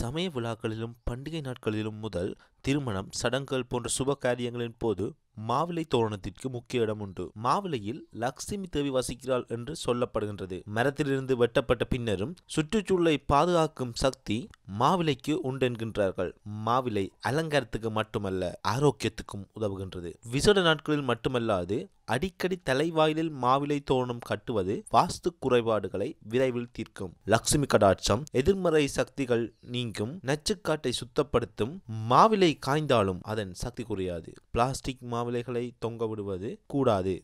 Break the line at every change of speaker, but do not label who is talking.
சமய விழாக்களிலும் பண்டிகை நாட்களிலும் முதல் திருமணம் சடங்குகள் போன்ற சுப காரியங்களின் போது மாவிலை தோரணத்திற்கு முக்கிய இடம் உண்டு மாவிலையில் லக்ஷ்மி தேவி வசிக்கிறாள் என்று சொல்லப்படுகின்றது மரத்திலிருந்து வெட்டப்பட்ட பின்னரும் சுற்றுச்சூழலை பாதுகாக்கும் சக்தி மாவிலைக்கு என்கின்றார்கள் மாவிலை அலங்காரத்துக்கு மட்டுமல்ல ஆரோக்கியத்துக்கும் உதவுகின்றது விசேட நாட்களில் மட்டுமல்லாது அடிக்கடி தலைவாயிலில் மாவிலை தோரணம் கட்டுவது வாஸ்து குறைபாடுகளை விரைவில் தீர்க்கும்
லக்ஷ்மி கடாட்சம்
எதிர்மறை சக்திகள் நீங்கும் நச்சுக்காட்டை சுத்தப்படுத்தும் மாவிலை காய்ந்தாலும் அதன் சக்தி குறையாது பிளாஸ்டிக் மாவிலைகளை தொங்க விடுவது கூடாது